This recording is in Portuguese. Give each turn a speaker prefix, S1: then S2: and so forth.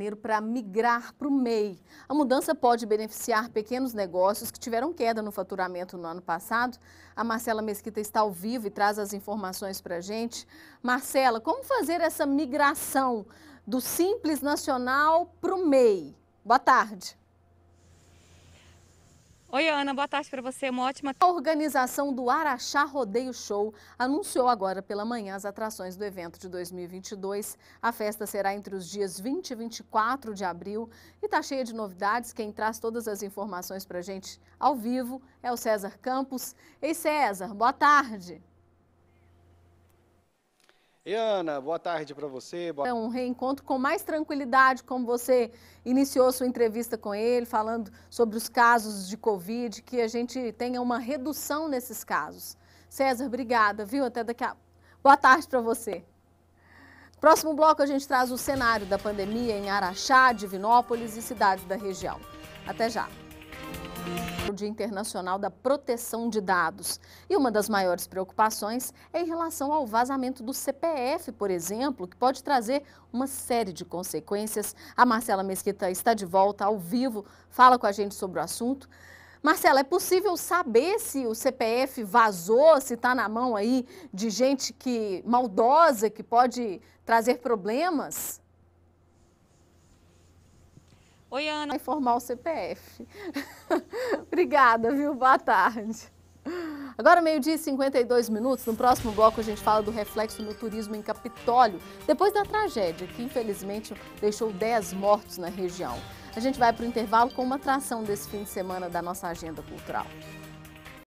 S1: Janeiro para migrar para o MEI. A mudança pode beneficiar pequenos negócios que tiveram queda no faturamento no ano passado. A Marcela Mesquita está ao vivo e traz as informações para a gente. Marcela, como fazer essa migração do Simples Nacional para o MEI? Boa tarde. Oi, Ana, boa tarde para você, uma ótima. A organização do Araxá Rodeio Show anunciou agora pela manhã as atrações do evento de 2022. A festa será entre os dias 20 e 24 de abril e está cheia de novidades. Quem traz todas as informações para gente ao vivo é o César Campos. Ei, César, boa tarde. E Ana, boa tarde para você. Boa... É um reencontro com mais tranquilidade, como você iniciou sua entrevista com ele, falando sobre os casos de Covid, que a gente tenha uma redução nesses casos. César, obrigada, viu? Até daqui a... Boa tarde para você. Próximo bloco a gente traz o cenário da pandemia em Araxá, Divinópolis e cidades da região. Até já. O Dia Internacional da Proteção de Dados. E uma das maiores preocupações é em relação ao vazamento do CPF, por exemplo, que pode trazer uma série de consequências. A Marcela Mesquita está de volta ao vivo, fala com a gente sobre o assunto. Marcela, é possível saber se o CPF vazou, se está na mão aí de gente que maldosa, que pode trazer problemas? Oi, Ana. Informar o CPF. Obrigada, viu? Boa tarde. Agora, meio-dia e 52 minutos. No próximo bloco, a gente fala do reflexo no turismo em Capitólio, depois da tragédia que, infelizmente, deixou 10 mortos na região. A gente vai para o intervalo com uma atração desse fim de semana da nossa agenda cultural.